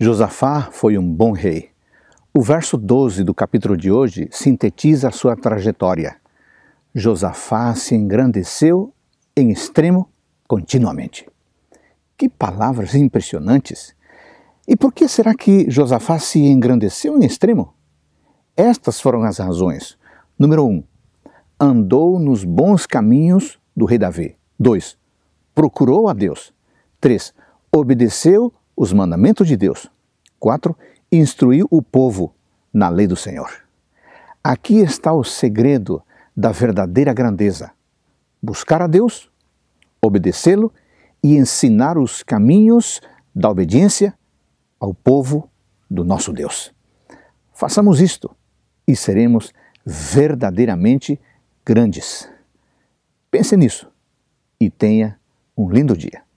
Josafá foi um bom rei. O verso 12 do capítulo de hoje sintetiza a sua trajetória. Josafá se engrandeceu em extremo continuamente. Que palavras impressionantes! E por que será que Josafá se engrandeceu em extremo? Estas foram as razões. Número 1. Um, andou nos bons caminhos do rei Davi. 2. Procurou a Deus. 3. Obedeceu os mandamentos de Deus. 4. Instruiu o povo na lei do Senhor. Aqui está o segredo da verdadeira grandeza: buscar a Deus, obedecê-lo e ensinar os caminhos da obediência ao povo do nosso Deus. Façamos isto e seremos verdadeiramente grandes. Pense nisso e tenha um lindo dia.